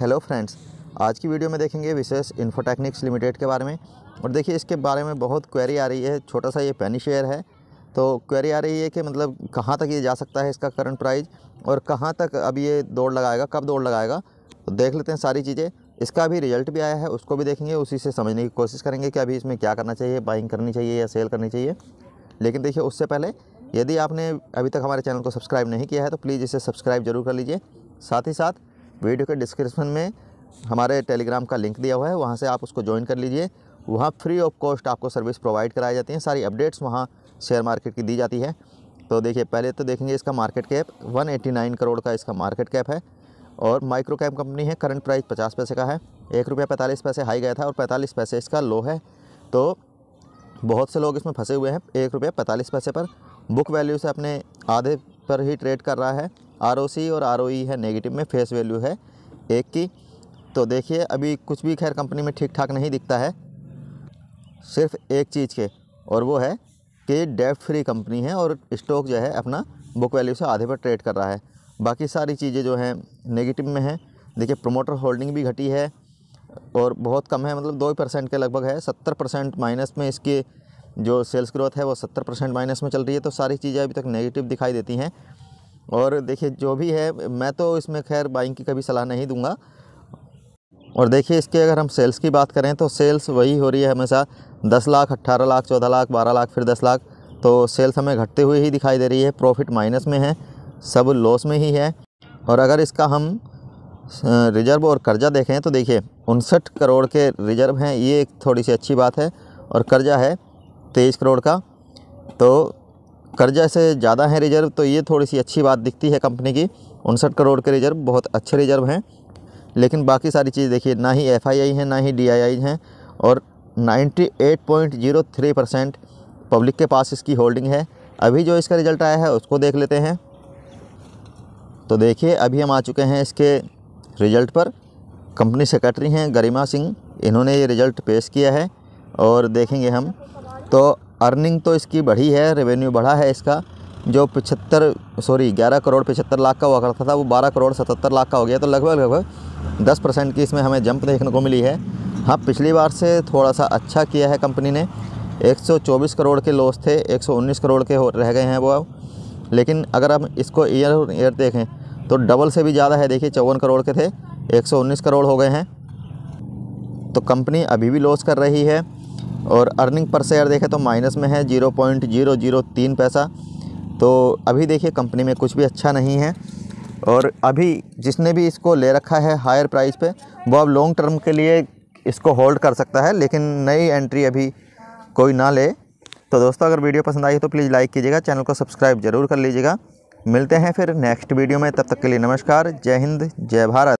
hello friends आज की video में देखेंगे विशेष इन्फोटेक्निक्स लिमिटेड के बारे में और देखिए इसके बारे में बहुत क्वेरी आ रही है छोटा सा ये पेनी शेयर है तो क्वेरी आ रही है कि मतलब कहाँ तक ये जा सकता है इसका करंट प्राइस और कहाँ तक अब ये दौड़ लगाएगा कब दौड़ लगाएगा तो देख लेते हैं सारी चीज़ें इसका भी रिजल्ट भी आया है उसको भी देखेंगे उसी से समझने की कोशिश करेंगे कि अभी इसमें क्या करना चाहिए बाइंग करनी चाहिए या सेल करनी चाहिए लेकिन देखिए उससे पहले यदि आपने अभी तक हमारे चैनल को सब्सक्राइब नहीं किया है तो प्लीज़ इसे सब्सक्राइब जरूर कर लीजिए साथ ही साथ वीडियो के डिस्क्रिप्शन में हमारे टेलीग्राम का लिंक दिया हुआ है वहाँ से आप उसको ज्वाइन कर लीजिए वहाँ फ्री ऑफ कॉस्ट आपको सर्विस प्रोवाइड कराई जाती हैं सारी अपडेट्स वहाँ शेयर मार्केट की दी जाती है तो देखिए पहले तो देखेंगे इसका मार्केट कैप 189 करोड़ का इसका मार्केट कैप है और माइक्रो कैप कंपनी है करंट प्राइस पचास पैसे का है एक रुपया पैंतालीस पैसे हाई गया था और पैंतालीस पैसे इसका लो है तो बहुत से लोग इसमें फंसे हुए हैं एक रुपया पैंतालीस पैसे पर बुक वैल्यू से अपने आधे पर ही ट्रेड कर रहा है आर और आर है नेगेटिव में फेस वैल्यू है एक की तो देखिए अभी कुछ भी खैर कंपनी में ठीक ठाक नहीं दिखता है सिर्फ एक चीज़ के और वो है कि डेप्ट फ्री कंपनी है और स्टॉक जो है अपना बुक वैल्यू से आधे पर ट्रेड कर रहा है बाकी सारी चीज़ें जो हैं नेगेटिव में हैं देखिए प्रोमोटर होल्डिंग भी घटी है और बहुत कम है मतलब दो परसेंट के लगभग है सत्तर परसेंट माइनस में इसके जो सेल्स ग्रोथ है वो सत्तर परसेंट माइनस में चल रही है तो सारी चीज़ें अभी तक नेगेटिव दिखाई देती हैं और देखिए जो भी है मैं तो इसमें खैर बाइंग की कभी सलाह नहीं दूंगा और देखिए इसके अगर हम सेल्स की बात करें तो सेल्स वही हो रही है हमेशा दस लाख अट्ठारह लाख चौदह लाख बारह लाख फिर दस लाख तो सेल्स हमें घटते हुए ही दिखाई दे रही है प्रॉफिट माइनस में है सब लॉस में ही है और अगर इसका हम रिजर्व और कर्जा देखें तो देखिए उनसठ करोड़ के रिजर्व हैं ये एक थोड़ी सी अच्छी बात है और कर्जा है तेईस करोड़ का तो कर्जा से ज़्यादा है रिज़र्व तो ये थोड़ी सी अच्छी बात दिखती है कंपनी की उनसठ करोड़ के रिज़र्व बहुत अच्छे रिज़र्व हैं लेकिन बाकी सारी चीज़ देखिए ना ही एफ हैं ना ही डी हैं और 98.03 परसेंट पब्लिक के पास इसकी होल्डिंग है अभी जो इसका रिज़ल्ट आया है उसको देख लेते हैं तो देखिए अभी हम आ चुके हैं इसके रिज़ल्ट पर कंपनी सेक्रेटरी हैं गरिमा सिंह इन्होंने ये रिज़ल्ट पेश किया है और देखेंगे हम तो अर्निंग तो इसकी बढ़ी है रेवेन्यू बढ़ा है इसका जो पिछहत्तर सॉरी ग्यारह करोड़ पिछहत्तर लाख का हुआ करता था वो बारह करोड़ सतहत्तर लाख का हो गया तो लगभग लगभग दस परसेंट की इसमें हमें जंप देखने को मिली है हाँ पिछली बार से थोड़ा सा अच्छा किया है कंपनी ने 124 करोड़ के लॉस थे 119 करोड़ के हो रह गए हैं वो अब लेकिन अगर हम इसको ईयर ईयर देखें तो डबल से भी ज़्यादा है देखिए चौवन करोड़ के थे एक करोड़ हो गए हैं तो कंपनी अभी भी लॉस कर रही है और अर्निंग पर शेयर देखें तो माइनस में है जीरो पॉइंट जीरो जीरो तीन पैसा तो अभी देखिए कंपनी में कुछ भी अच्छा नहीं है और अभी जिसने भी इसको ले रखा है हायर प्राइस पे वो अब लॉन्ग टर्म के लिए इसको होल्ड कर सकता है लेकिन नई एंट्री अभी कोई ना ले तो दोस्तों अगर वीडियो पसंद आई तो प्लीज़ लाइक कीजिएगा चैनल को सब्सक्राइब जरूर कर लीजिएगा मिलते हैं फिर नेक्स्ट वीडियो में तब तक के लिए नमस्कार जय हिंद जय भारत